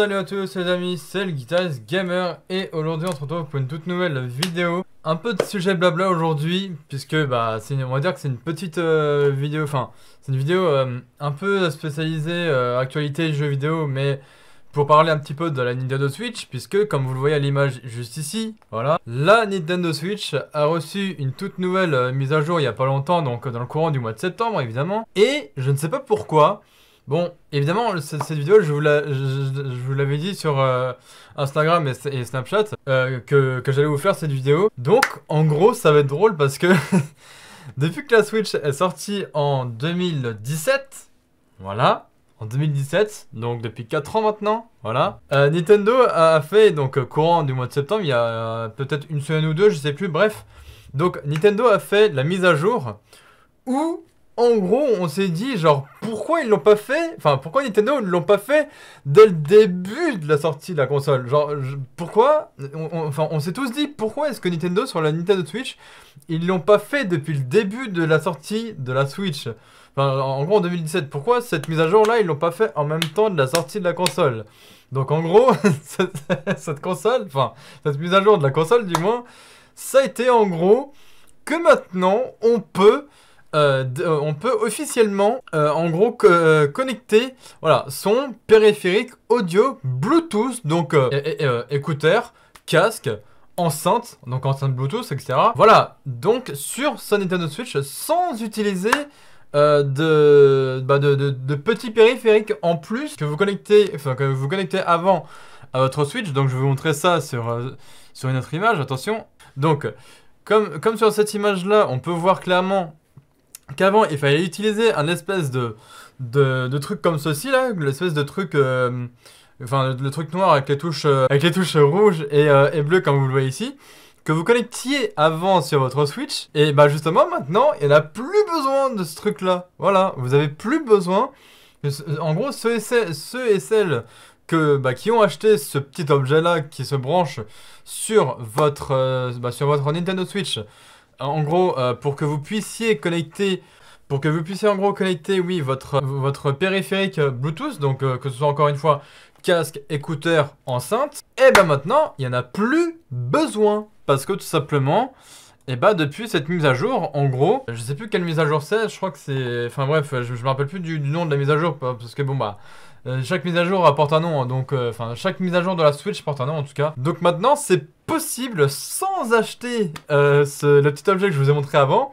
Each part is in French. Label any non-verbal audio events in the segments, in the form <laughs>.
Salut à tous les amis, c'est le Guitarist Gamer et aujourd'hui on se retrouve pour une toute nouvelle vidéo. Un peu de sujet blabla aujourd'hui puisque bah on va dire que c'est une petite euh, vidéo, enfin c'est une vidéo euh, un peu spécialisée euh, actualité jeux vidéo mais pour parler un petit peu de la Nintendo Switch puisque comme vous le voyez à l'image juste ici, voilà, la Nintendo Switch a reçu une toute nouvelle mise à jour il n'y a pas longtemps donc dans le courant du mois de septembre évidemment et je ne sais pas pourquoi Bon, évidemment, cette, vidéo, je vous, l'avais dit sur euh, Instagram et, Snapchat euh, que, j'allais vous faire cette vidéo. Donc, en gros, ça va être drôle parce que <laughs> depuis que la Switch est sortie en 2017, voilà, en 2017, donc depuis 4 ans maintenant, voilà, euh, Nintendo a fait, donc courant du mois de septembre, il y a peut-être une semaine ou deux, je sais plus, bref. Donc, Nintendo a fait la mise à jour où en gros, on s'est dit, genre, pourquoi ils l'ont pas fait Enfin, pourquoi Nintendo ne l'ont pas fait dès le début de la sortie de la console Genre, pourquoi Enfin, on s'est tous dit, pourquoi est-ce que Nintendo, sur la Nintendo Switch, ils l'ont pas fait depuis le début de la sortie de la Switch Enfin, en gros, en 2017, pourquoi cette mise à jour-là, ils l'ont pas fait en même temps de la sortie de la console Donc, en gros, <laughs> cette console, enfin, cette mise à jour de la console, du moins, ça a été en gros que maintenant, on peut euh, euh, on peut officiellement, euh, en gros, connecter voilà, son périphérique audio Bluetooth, donc écouteur, casque, enceinte, donc enceinte Bluetooth, etc. Voilà, donc sur son Nintendo Switch sans utiliser bah, de, de, petits périphériques en plus que vous connectez, enfin, que vous connectez avant à votre Switch. Donc je vais vous montrer ça sur, sur une autre image, attention. Donc comme, comme sur cette image là, on peut voir clairement qu'avant il fallait utiliser un espèce de, de, truc comme ceci là, l'espèce de truc... Euh, enfin le, truc noir avec les touches, euh, avec les touches rouges euh, et, bleues comme vous le voyez ici, que vous connectiez avant sur votre Switch, et bah justement maintenant, il n'y a plus besoin de ce truc là. Voilà, vous avez plus besoin. En gros, ceux et celles, bah, qui ont acheté ce petit objet là qui se branche sur votre, bah, sur votre Nintendo Switch, en gros, euh, pour que vous puissiez connecter pour que vous puissiez en gros connecter, oui, votre, votre périphérique euh, Bluetooth, donc euh, que ce soit encore une fois casque, écouteur, enceinte, et eh ben maintenant, il n'y en a plus besoin. Parce que tout simplement, et eh ben depuis cette mise à jour, en gros, je sais plus quelle mise à jour c'est, je crois que c'est... Enfin bref, je, ne me rappelle plus du, nom de la mise à jour, parce que bon bah... Euh, chaque mise à jour apporte un nom, hein, donc euh, enfin chaque mise à jour de la Switch porte un nom en tout cas. Donc maintenant c'est possible sans acheter euh, le petit objet que je vous ai montré avant,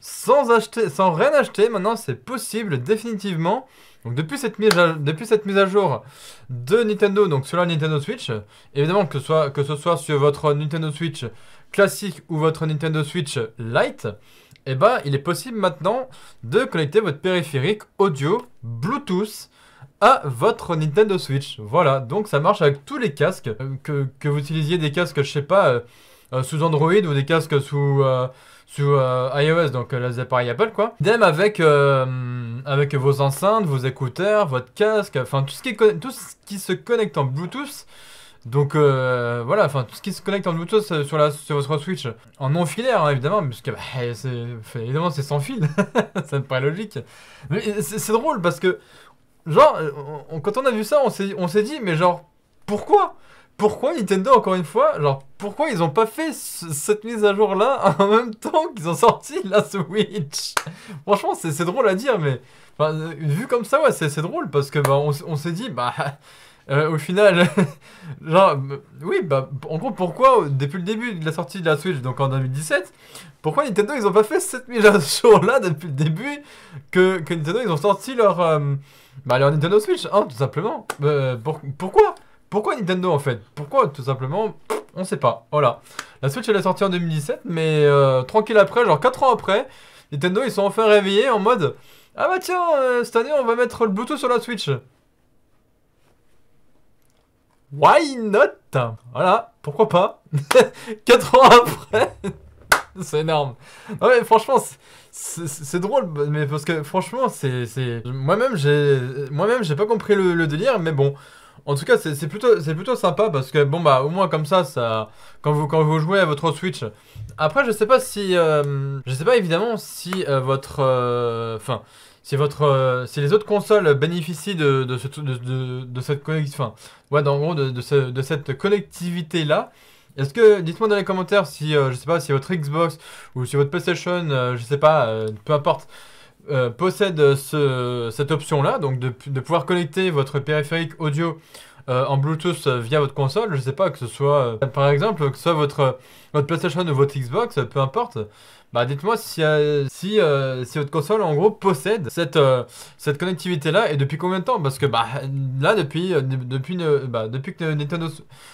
sans acheter, sans rien acheter, maintenant c'est possible définitivement. Donc depuis cette mise à, depuis cette mise à jour de Nintendo, donc sur la Nintendo Switch, évidemment que ce soit, que ce soit sur votre Nintendo Switch classique ou votre Nintendo Switch Lite, eh ben, il est possible maintenant de connecter votre périphérique audio Bluetooth à votre Nintendo Switch. Voilà, donc ça marche avec tous les casques. Euh, que, que, vous utilisiez des casques, je sais pas, euh, euh, sous Android ou des casques sous, sous iOS, donc les appareils Apple quoi. Idem avec, avec vos enceintes, vos écouteurs, votre casque, enfin tout, ce qui tout ce qui se connecte en Bluetooth. Donc voilà, enfin tout ce qui se connecte en Bluetooth sur, la, sur votre Switch, en non filaire hein, évidemment, parce que bah, évidemment c'est sans fil, <laughs> ça me paraît logique. Mais c'est drôle parce que genre, euh, quand on a vu ça, on s'est, on s'est dit, mais genre, pourquoi Pourquoi Nintendo, encore une fois, genre, pourquoi ils ont pas fait cette mise à jour-là <laughs> en même temps qu'ils ont sorti la Switch Franchement, c'est, c'est drôle à dire, mais euh, vu comme ça, ouais, c'est, c'est drôle parce que bah, on, s'est dit, bah. <laughs> Euh, au final, <laughs> genre, oui, bah, en gros, pourquoi, depuis le début de la sortie de la Switch, donc en 2017, pourquoi Nintendo, ils ont pas fait cette mise à jour-là depuis le début que, que Nintendo, ils ont sorti leur, bah en Nintendo Switch, hein, tout simplement. Euh, pourquoi Pourquoi Nintendo en fait Pourquoi tout simplement On sait pas. Voilà. La Switch elle est sortie en 2017, mais euh, tranquille après, genre 4 ans après, Nintendo ils sont enfin réveillés en mode Ah bah tiens, euh, cette année on va mettre le Bluetooth sur la Switch. Why not Voilà, pourquoi pas 4 <laughs> ans après <laughs> c'est énorme. Ouais, franchement, c'est drôle, mais parce que franchement, c'est moi-même j'ai moi-même j'ai pas compris le, délire, mais bon. En tout cas, c'est plutôt c'est plutôt sympa parce que bon bah au moins comme ça, ça quand vous quand vous jouez à votre Switch. Après, je sais pas si euh, je sais pas évidemment si euh, votre euh, enfin. si, votre, si les autres consoles bénéficient de, de, de, cette enfin, ouais, en gros, de, cette connectivité là, est-ce que, dites-moi dans les commentaires si, euh, je sais pas, si votre Xbox ou si votre PlayStation, euh, je sais pas, euh, peu importe, possède cette option-là, donc de, de, pouvoir connecter votre périphérique audio euh, en Bluetooth euh, via votre console, je sais pas, que ce soit euh, par exemple, que ce soit votre, votre PlayStation ou votre Xbox, peu importe. Bah dites-moi si, si, votre console en gros possède cette, cette connectivité là et depuis combien de temps Parce que bah <laughs> là depuis, depuis, bah, depuis, que Nintendo,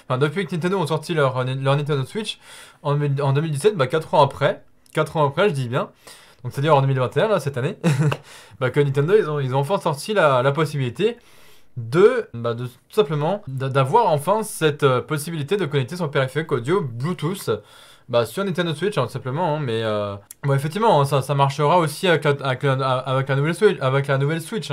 enfin, depuis que Nintendo ont sorti leur, leur Nintendo Switch en, en 2017, bah 4 ans après, 4 ans après je dis bien, donc c'est-à-dire en 2021, là, cette année, <laughs> bah, que Nintendo, ils ont, ils ont enfin sorti la, la possibilité de, bah, de tout simplement d'avoir enfin cette euh, possibilité de connecter son périphérique audio Bluetooth bah, sur Nintendo Switch hein, tout simplement hein, mais euh, effectivement hein, ça, ça, marchera aussi avec la, avec nouvelle Switch, avec la nouvelle Switch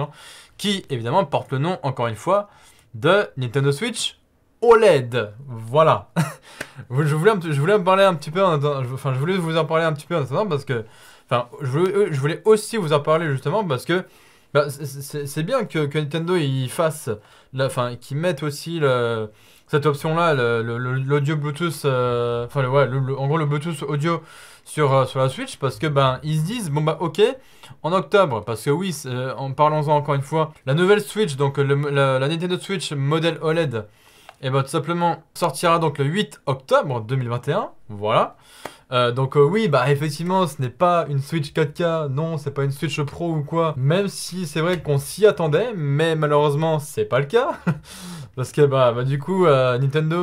qui évidemment porte le nom encore une fois de Nintendo Switch OLED voilà <laughs> je voulais je voulais en parler un petit peu enfin je voulais vous en parler un petit peu en attendant parce que enfin je voulais aussi vous en parler justement parce que bah, c'est bien que, que Nintendo il fasse, enfin, qu'ils mettent aussi le, cette option-là, l'audio Bluetooth, euh, enfin, ouais, en gros le Bluetooth audio sur, euh, sur la Switch, parce que ben ils se disent bon bah ok, en octobre, parce que oui, euh, en parlons-en encore une fois, la nouvelle Switch, donc la, Nintendo Switch modèle OLED, et eh ben tout simplement sortira donc le 8 octobre 2021, voilà. Euh, donc euh, oui, bah effectivement, ce n'est pas une Switch 4K, non, c'est pas une Switch Pro ou quoi, même si c'est vrai qu'on s'y attendait, mais malheureusement, c'est pas le cas. <laughs> Parce que bah, bah du coup, euh, Nintendo,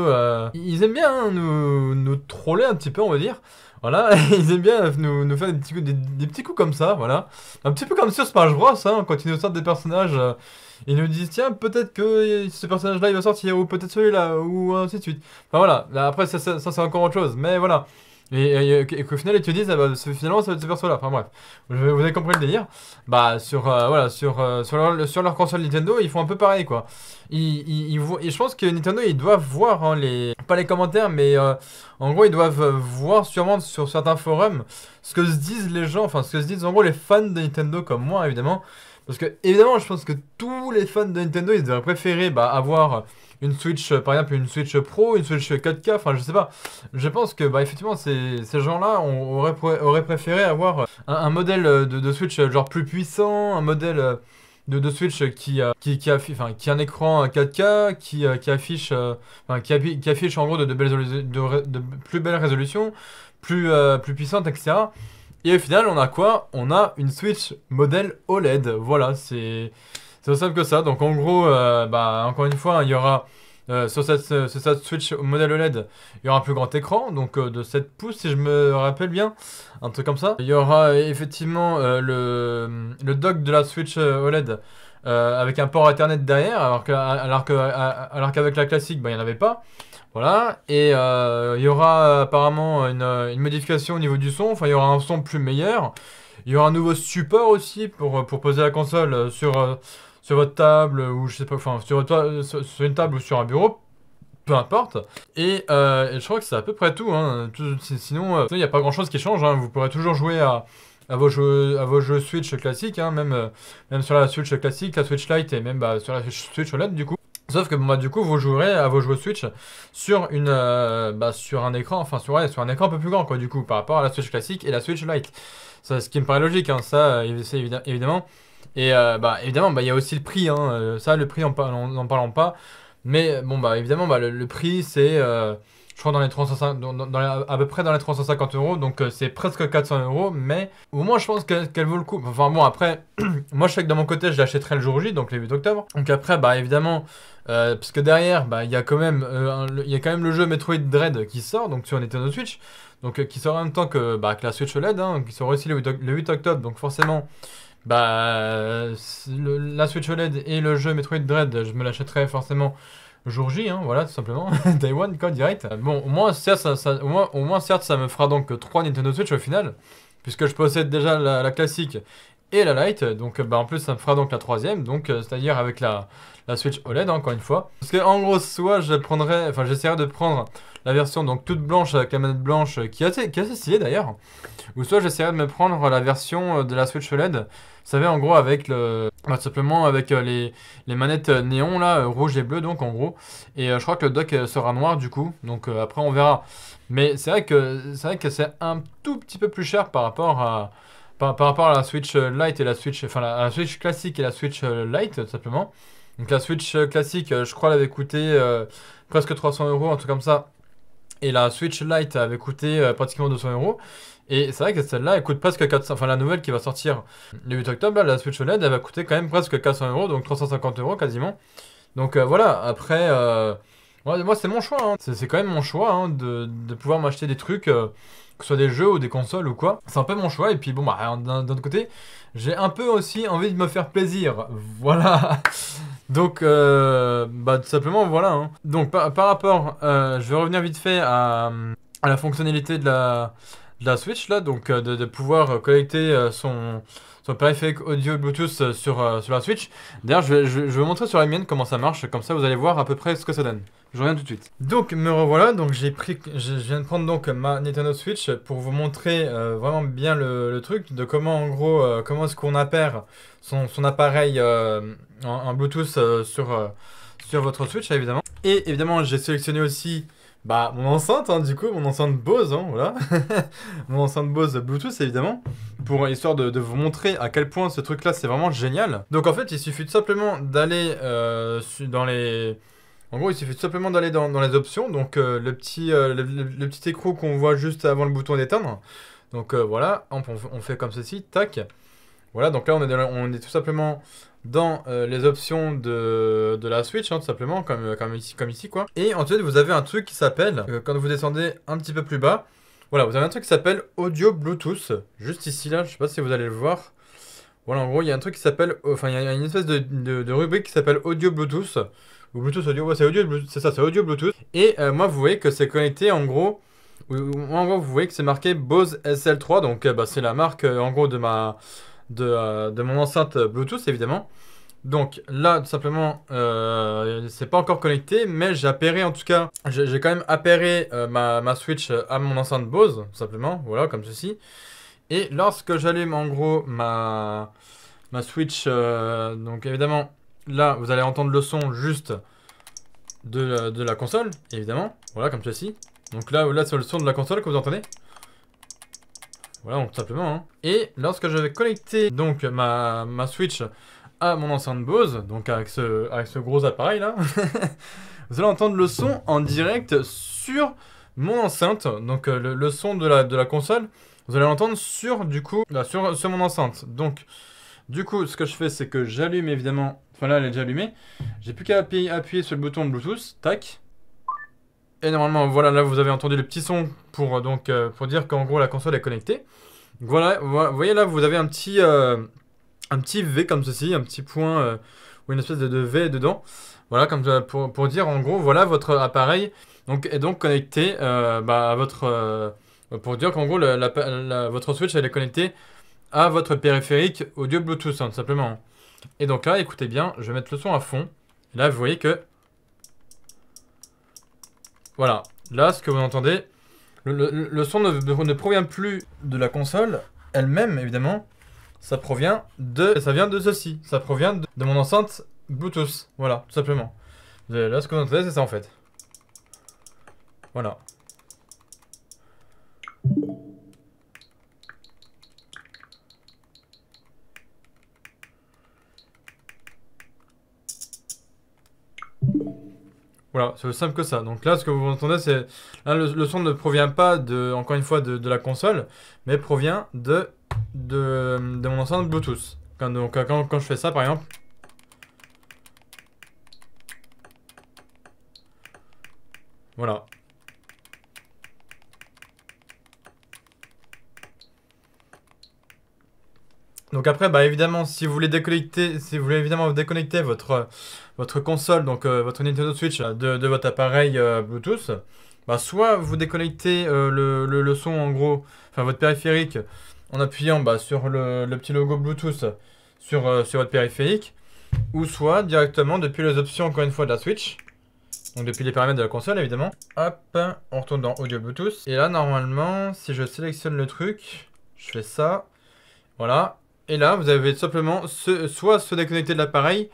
ils aiment bien nous, nous troller un petit peu, on va dire. Voilà, <laughs> ils aiment bien nous, nous faire des petits, coups, des, petits, coups, comme ça, voilà. Un petit peu comme sur Smash Bros, hein, quand ils nous sortent des personnages, ils nous disent tiens, peut-être que ce personnage-là il va sortir, ou peut-être celui-là, ou ainsi de suite. Enfin voilà, après ça c'est encore autre chose, mais voilà. Euh, et, qu'au final, ils te disent, ah bah, finalement, ça va être ce perso-là. Enfin bref, vous avez compris le délire. Bah, sur, euh, voilà, sur, euh, sur, leur, console Nintendo, ils font un peu pareil, quoi. Ils, ils, et je pense que Nintendo, ils doivent voir, hein, les, pas les commentaires, mais en gros, ils doivent voir sûrement sur certains forums ce que se disent les gens, enfin, ce que se disent en gros les fans de Nintendo, comme moi, évidemment. Parce que, évidemment, je pense que tous les fans de Nintendo, ils devraient préférer bah, avoir une Switch, euh, par exemple, une Switch Pro, une Switch 4K, enfin, je sais pas. Je pense que, bah, effectivement, ces, ces gens-là auraient, aurait préféré avoir euh, un, modèle euh, de, Switch, genre, plus puissant, un modèle... De, Switch qui, qui, affiche, enfin, qui a un écran 4K, qui, qui affiche, qui, affiche en gros de, plus belles résolutions, plus, plus puissantes, etc. Et au final, on a quoi On a une Switch modèle OLED. Voilà, c'est. C'est aussi simple que ça. Donc en gros, euh, bah, encore une fois, hein, il y aura euh, sur, cette, cette, Switch modèle OLED, il y aura un plus grand écran, donc euh, de 7 pouces si je me rappelle bien, un truc comme ça. Il y aura effectivement le, le, dock de la Switch OLED. avec un port Ethernet derrière, alors qu'avec alors que, alors qu'avec la classique, bah, il n'y en avait pas. Voilà, et il y aura apparemment une, modification au niveau du son, enfin il y aura un son plus meilleur. Il y aura un nouveau support aussi pour, pour poser la console sur, sur votre table ou je sais pas, enfin sur, une table ou sur un bureau, peu importe. Et, euh, je crois que c'est à peu près tout. Hein. Euh, sinon, il n'y a pas grand chose qui change. Hein. Vous pourrez toujours jouer à, à vos jeux, à vos jeux Switch classiques, hein, même, euh, même sur la Switch classique, la Switch Lite et même bah, sur la Switch OLED du coup. Sauf que bah, du coup vous jouerez à vos jeux Switch sur une euh, bah, sur un écran, enfin sur, sur un écran un peu plus grand quoi du coup par rapport à la Switch classique et la Switch Lite. Ça, ce qui me paraît logique, hein, ça c'est évidemment. Et euh, bah, évidemment, bah, il y a aussi le prix. Hein. Euh, ça, le prix, en en parlant pas. Mais bon, bah, évidemment, bah, le, prix, c'est. Euh, je crois dans les 350, dans, à peu près dans les 350 euros, donc c'est presque 400 euros, mais au moins je pense qu'elle vaut le coup. Enfin bon, après, <clears throat> moi je sais que de mon côté je l'achèterai le jour J, donc le 8 octobre. Donc après, bah évidemment, puisque parce que derrière, bah il y a quand même, il y a quand même le jeu Metroid Dread qui sort, donc sur Nintendo Switch, donc qui sort en même temps que, bah, que la Switch OLED, hein, qui sort aussi le 8, le 8 octobre, donc forcément bah, euh, la Switch OLED et le jeu Metroid Dread, je me l'achèterai forcément jour J, hein, voilà, tout simplement. <laughs> <laughs> Day one, quoi, direct. Bon, au moins, au moins, au moins, certes, ça me fera donc 3 Nintendo Switch au final, puisque je possède déjà la, la classique et la Lite. Donc euh, bah, en plus ça me fera donc la troisième, donc euh, c'est-à-dire avec la, la Switch OLED encore une fois. Parce que en gros soit je prendrai enfin j'essaierai de prendre la version donc toute blanche avec la manette blanche euh, qui est assez, qui stylée d'ailleurs, ou soit j'essaierai de me prendre la version de la Switch OLED, vous savez en gros avec le, bah, simplement avec les, manettes néon là, rouge et bleu donc en gros, et je crois que le dock sera noir du coup, donc après on verra. Mais c'est vrai que c'est vrai que c'est un tout petit peu plus cher par rapport à par, rapport à la Switch euh, Lite et la Switch, enfin la, Switch classique et la Switch euh, Lite, tout simplement. Donc la Switch euh, classique, je crois, elle avait coûté presque 300 euros, un truc comme ça. Et la Switch Lite avait coûté pratiquement 200 euros. Et c'est vrai que celle-là, elle coûte presque 400. Enfin, la nouvelle qui va sortir le 8 octobre, la Switch OLED, elle va coûter quand même presque 400 euros, donc 350 euros quasiment. Donc voilà, après, moi, c'est mon choix. Hein. C'est quand même mon choix hein, de, de, pouvoir m'acheter des trucs que ce soit des jeux ou des consoles ou quoi. C'est un peu mon choix. Et puis bon, bah, d'un autre côté, j'ai un peu aussi envie de me faire plaisir. <laughs> Voilà. Donc, euh, bah, tout simplement, voilà. Hein. Donc, par, rapport, euh, je vais revenir vite fait à, à la fonctionnalité de la la Switch, là, donc euh, de, pouvoir euh, connecter euh, son, son périphérique audio Bluetooth sur, sur la Switch. D'ailleurs, je vais, vous montrer sur la mienne comment ça marche, comme ça vous allez voir à peu près ce que ça donne. Je reviens tout de suite. Donc me revoilà, donc j'ai pris, je viens de prendre donc ma Nintendo Switch pour vous montrer vraiment bien le, le, truc de comment en gros comment est-ce qu'on appare son, son appareil en, en, Bluetooth sur sur votre Switch évidemment. Et évidemment j'ai sélectionné aussi bah, mon enceinte, hein, du coup, mon enceinte Bose, hein, voilà. <laughs> mon enceinte Bose Bluetooth, évidemment, pour histoire de, vous montrer à quel point ce truc-là, c'est vraiment génial. Donc, en fait, il suffit tout simplement d'aller euh, dans les... En gros, il suffit tout simplement d'aller dans, les options, donc euh, le, petit, euh, le, petit écrou qu'on voit juste avant le bouton d'éteindre. Donc voilà, on, on, fait comme ceci, tac. Voilà, donc là, on est, on est tout simplement dans euh, les options de, de la Switch, hein, tout simplement, comme, euh, comme, ici, comme ici, quoi. Et ensuite, vous avez un truc qui s'appelle, euh, quand vous descendez un petit peu plus bas, voilà, vous avez un truc qui s'appelle Audio Bluetooth, juste ici, là, je sais pas si vous allez le voir. Voilà, en gros, il y a un truc qui s'appelle, enfin, il y a une espèce de, de, rubrique qui s'appelle Audio Bluetooth, ou Bluetooth Audio, ouais, c'est Audio, c'est ça, c'est Audio Bluetooth. Et moi, vous voyez que c'est connecté, en gros, en gros, vous voyez que c'est marqué Bose SL3, donc bah, c'est la marque, en gros, de ma de, euh, de, mon enceinte Bluetooth, évidemment. Donc là, tout simplement, euh, c'est pas encore connecté, mais j'ai appairé en tout cas, j'ai quand même appairé euh, ma, ma, Switch à mon enceinte Bose, tout simplement, voilà, comme ceci. Et lorsque j'allume en gros ma, ma Switch, euh, donc évidemment, là, vous allez entendre le son juste de, la console, évidemment, voilà, comme ceci. Donc là, là c'est le son de la console que vous entendez. Voilà, simplement. Hein. Et lorsque je vais donc ma, ma Switch à mon enceinte Bose, donc avec ce, avec ce gros appareil là, <laughs> vous allez entendre le son en direct sur mon enceinte, donc euh, le, son de la, de la console, vous allez l'entendre sur du coup, là, bah, sur, mon enceinte. Donc, du coup, ce que je fais, c'est que j'allume évidemment, enfin là, elle est déjà allumée, j'ai plus qu'à appuyer sur le bouton Bluetooth, tac, et normalement, voilà, là vous avez entendu le petit son pour, euh, donc, euh, pour dire qu'en gros la console est connectée. Donc, voilà, vous voyez là, vous avez un petit, euh, un petit V comme ceci, un petit point ou une espèce de, V dedans. Voilà, comme pour, pour, dire en gros, voilà votre appareil donc, est donc connecté bah, à votre. pour dire qu'en gros, la, votre Switch elle est connectée à votre périphérique audio Bluetooth, hein, tout simplement. Et donc là, écoutez bien, je vais mettre le son à fond. là, vous voyez que voilà, là, ce que vous entendez, le, son ne, provient plus de la console elle-même, évidemment. Ça provient de, ça vient de ceci. Ça provient de mon enceinte Bluetooth. Voilà, tout simplement. Là, ce que vous entendez, c'est ça en fait. Voilà. Voilà, c'est aussi simple que ça. Donc là, ce que vous entendez, c'est. Là, le, son ne provient pas, de, encore une fois, de, la console, mais provient de, de, mon enceinte Bluetooth. donc, euh, quand, quand je fais ça, par exemple. Voilà. Donc après, bah, évidemment, si vous voulez déconnecter, si vous voulez évidemment déconnecter votre, votre console, donc euh, votre Nintendo Switch euh, de, votre appareil euh, Bluetooth, bah, soit vous déconnectez le, son en gros, enfin votre périphérique, en appuyant bah, sur le, petit logo Bluetooth sur, sur votre périphérique, ou soit directement depuis les options encore une fois de la Switch, donc depuis les paramètres de la console évidemment. Hop, on retourne dans Audio Bluetooth. Et là normalement, si je sélectionne le truc, je fais ça, voilà, et là, vous avez simplement soit se déconnecter de l'appareil,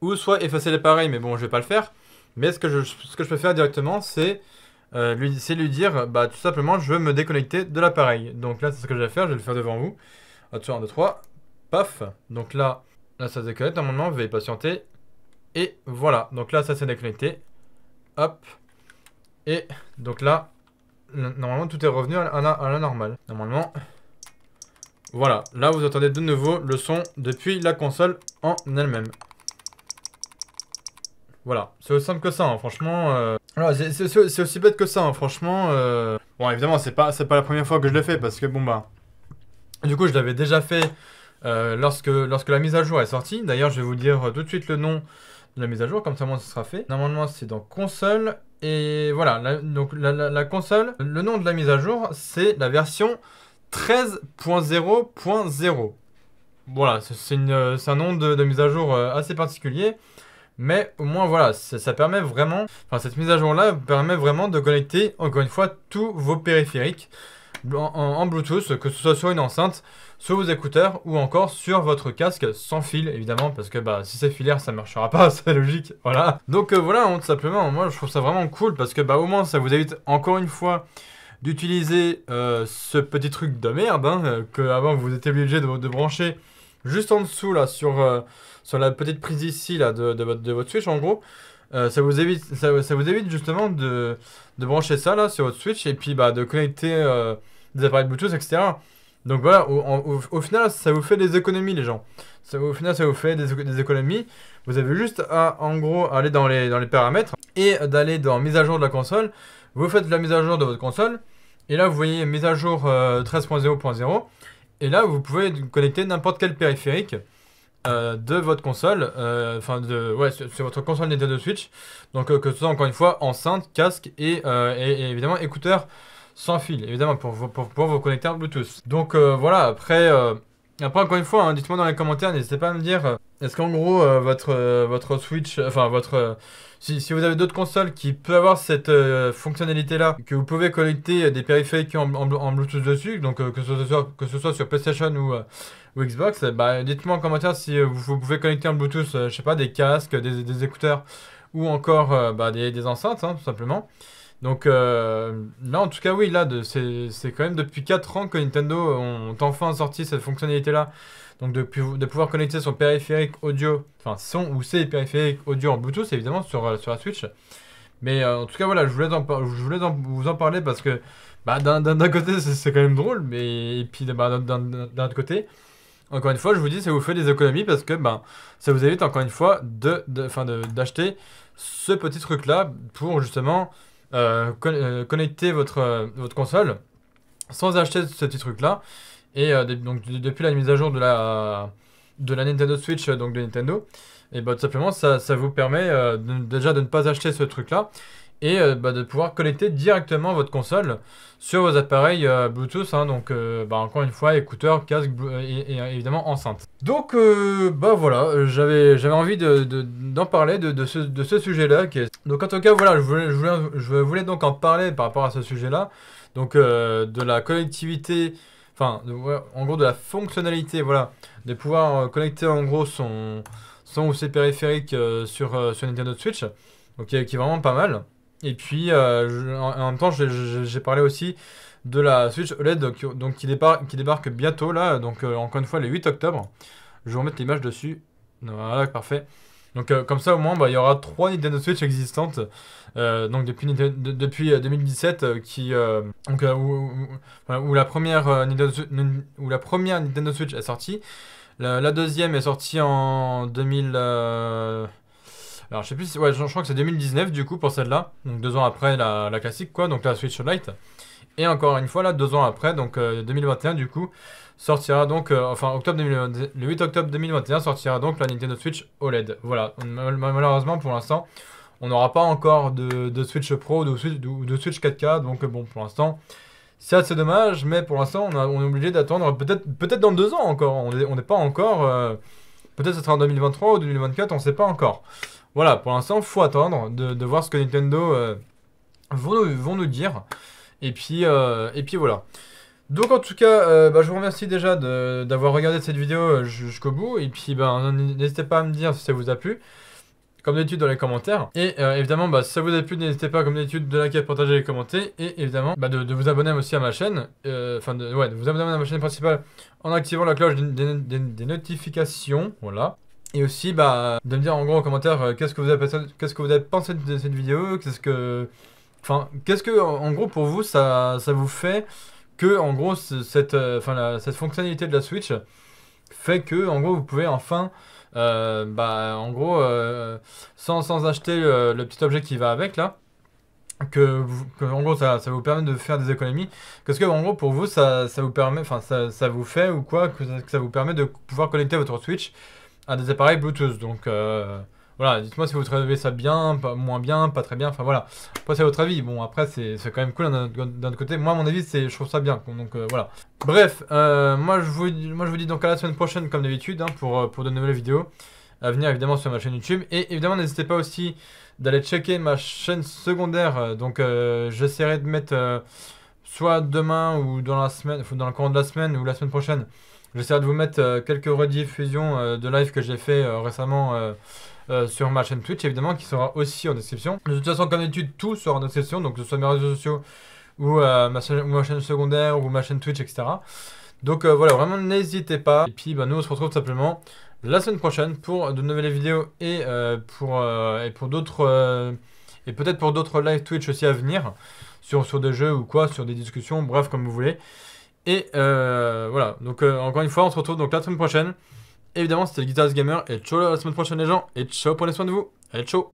ou soit effacer l'appareil, mais bon, je vais pas le faire. Mais ce que je, peux faire directement, c'est euh, lui, lui dire, bah tout simplement, je veux me déconnecter de l'appareil. Donc là, c'est ce que je vais faire, je vais le faire devant vous. Attends, 1, 2, 3, paf. Donc là, là ça se déconnecte, normalement, vous allez patienter. Et voilà, donc là, ça s'est déconnecté. Hop. Et donc là, normalement, tout est revenu la, à la normale. Normalement, voilà, là vous entendez de nouveau le son depuis la console en elle-même. Voilà, c'est aussi simple que ça, hein, franchement. Euh... C'est aussi bête que ça, hein, franchement. Euh, bon, évidemment, c'est pas, pas la première fois que je le fais parce que bon, bah. Du coup, je l'avais déjà fait euh, lorsque, lorsque la mise à jour est sortie. D'ailleurs, je vais vous dire tout de suite le nom de la mise à jour, comme ça, moi, ce sera fait. Normalement, c'est dans console. Et voilà, donc la console, le nom de la mise à jour, c'est la version 13.0.0. Voilà, c'est euh, un nom de, mise à jour euh, assez particulier. Mais au moins voilà, ça, ça permet vraiment, enfin cette mise à jour là permet vraiment de connecter encore une fois tous vos périphériques en, Bluetooth, que ce soit sur une enceinte, sur vos écouteurs ou encore sur votre casque sans fil évidemment parce que bah si c'est filaire ça marchera pas, <laughs> c'est logique, voilà. Donc euh, voilà, tout simplement, moi je trouve ça vraiment cool parce que bah au moins ça vous évite encore une fois d'utiliser euh, ce petit truc de merde hein, euh, que avant vous étiez obligé de, de, brancher juste en dessous là sur, euh, sur la petite prise ici là de, de, votre, de votre Switch en gros. ça, vous évite, ça, vous évite justement de, de, brancher ça là sur votre Switch et puis bah, de connecter des appareils Bluetooth, etc. Donc voilà, au, final, ça vous fait des économies, les gens. au final, ça vous fait des, économies. Vous avez juste à, en gros, aller dans les, dans les paramètres et d'aller dans mise à jour de la console vous faites la mise à jour de votre console. Et là, vous voyez mise à jour 13.0.0. Euh, et là, vous pouvez connecter n'importe quel périphérique euh, de votre console. Euh, enfin, de ouais, sur, votre console Nintendo Switch. Donc, que ce soit encore une fois enceinte, casque et, évidemment écouteurs sans fil, évidemment, pour, pour, vous connecter à Bluetooth. Donc voilà, après, après, encore une fois, hein, dites-moi dans les commentaires, n'hésitez pas à me dire, euh, est-ce qu'en gros, euh, votre, euh, votre Switch, enfin, votre... si, vous avez d'autres consoles qui peuvent avoir cette fonctionnalité-là, que vous pouvez connecter des périphériques en, Bluetooth dessus, donc que, ce soit, que ce soit sur PlayStation ou, Xbox, bah, dites-moi en commentaire si vous, pouvez connecter en Bluetooth, je sais pas, des casques, des, écouteurs, ou encore bah, des, enceintes, hein, tout simplement. Donc, là, euh, en tout cas, oui, là, c'est quand même depuis 4 ans que Nintendo ont enfin sorti cette fonctionnalité-là. Donc, de, de, pouvoir connecter son périphérique audio, enfin, son ou ses périphériques audio en Bluetooth, évidemment, sur, euh, sur la Switch. Mais euh, en tout cas, voilà, je voulais, je voulais vous en parler parce que, bah, d'un côté, c'est quand même drôle, mais et puis, bah, d'un autre côté, encore une fois, je vous dis, ça vous fait des économies parce que, ben ça vous évite, encore une fois, d'acheter de, de, ce petit truc-là pour justement euh, euh, connecter votre, euh, votre console sans acheter ce petit truc-là. Et donc depuis la mise à jour de la, de la Nintendo Switch, donc de Nintendo, et bah tout simplement ça, ça vous permet déjà de ne pas acheter ce truc là et euh, bah, de pouvoir connecter directement votre console sur vos appareils euh, Bluetooth. Hein, donc, euh, bah, encore une fois, écouteurs, casque et, évidemment enceinte. Donc, bah voilà, j'avais j'avais envie d'en de, parler de, de ce, ce sujet-là. Donc, en tout cas, voilà, je voulais, je voulais, donc en parler par rapport à ce sujet-là. Donc, de la connectivité. Enfin, en gros, de la fonctionnalité, voilà, de pouvoir connecter en gros son, son ou ses périphériques sur, sur Nintendo Switch, donc qui est vraiment pas mal. Et puis, euh, en, même temps, j'ai parlé aussi de la Switch OLED qui, donc, qui, débarque, bientôt, là, donc euh, encore une fois, le 8 octobre. Je vais remettre l'image dessus. Voilà, parfait. Donc euh, comme ça au moins bah, il y aura trois Nintendo Switch existantes donc depuis, depuis 2017 qui où, la première Nintendo Switch, où la première Nintendo Switch est sortie la deuxième est sortie en 2000 alors je plus, je, crois que c'est 2019 du coup pour celle-là, donc deux ans après la, classique quoi, donc la Switch Lite. Et encore une fois là, deux ans après, donc 2021 euh, du coup, sortira donc, euh, enfin octobre le 8 octobre 2021 sortira donc la Nintendo Switch OLED. Voilà, malheureusement pour l'instant, on n'aura pas encore de, Switch Pro, de Switch, de, Switch 4K, donc bon pour l'instant. C'est assez dommage, mais pour l'instant, on, est obligé d'attendre peut-être peut-être dans deux ans encore. On n'est pas encore. Euh, peut-être ce sera en 2023 ou 2024, on ne sait pas encore voilà, pour l'instant, faut attendre de, voir ce que Nintendo euh, vont, nous, dire. Et puis, euh, et puis voilà. Donc en tout cas, euh, bah, je vous remercie déjà d'avoir regardé cette vidéo jusqu'au bout. Et puis bah, n'hésitez pas à me dire si ça vous a plu. Comme d'habitude dans les commentaires. Et évidemment, bah, si ça vous a plu, n'hésitez pas comme d'habitude de liker, partager et commenter. Et évidemment, bah, de, vous abonner aussi à ma chaîne. Enfin, ouais, de vous abonner à ma chaîne principale en activant la cloche des notifications. Voilà. Et aussi, bah, de me dire en gros en commentaire euh, qu'est-ce que vous avez pensé, qu'est-ce que vous avez pensé de cette vidéo, qu'est-ce que, enfin, qu'est-ce que en gros pour vous ça, ça vous fait que en gros cette, euh, enfin, cette fonctionnalité de la Switch fait que en gros vous pouvez enfin euh, bah, en gros, sans, sans, acheter le, petit objet qui va avec là, que, en gros ça, ça, vous permet de faire des économies. qu'est-ce que en gros pour vous ça, ça vous permet, enfin ça, ça, vous fait ou quoi, que ça vous permet de pouvoir connecter votre Switch à ah, des appareils Bluetooth. Donc euh, voilà, dites-moi si vous trouvez ça bien, pas, moins bien, pas très bien. Enfin voilà, après c'est votre avis. Bon, après c'est quand même cool hein, d'un autre côté. Moi, à mon avis, c'est je trouve ça bien. Donc euh, voilà. Bref, euh, moi, je vous, moi je vous dis donc à la semaine prochaine, comme d'habitude, hein, pour, pour de nouvelles vidéos à venir évidemment sur ma chaîne YouTube. Et évidemment, n'hésitez pas aussi d'aller checker ma chaîne secondaire. Donc j'essaierai de mettre soit demain ou dans la semaine, dans le courant de la semaine ou la semaine prochaine. J'essaierai de vous mettre euh, quelques rediffusions euh, de live que j'ai fait euh, récemment. sur ma chaîne Twitch, évidemment, qui sera aussi en description. De toute façon, comme d'habitude, tout sera en description, donc que ce soit mes réseaux sociaux ou, ma, chaîne, secondaire ou ma chaîne Twitch, etc. Donc voilà, vraiment n'hésitez pas. Et puis bah, nous, on se retrouve simplement la semaine prochaine pour de nouvelles vidéos et pour, et pour d'autres. et peut-être pour d'autres live Twitch aussi à venir, sur, sur des jeux ou quoi, sur des discussions, bref, comme vous voulez. Et euh, voilà, donc euh, encore une fois, on se retrouve donc la semaine prochaine. Évidemment, c'était le Guitars Gamer, et ciao la semaine prochaine les gens, et ciao, prenez soin de vous, Allez, ciao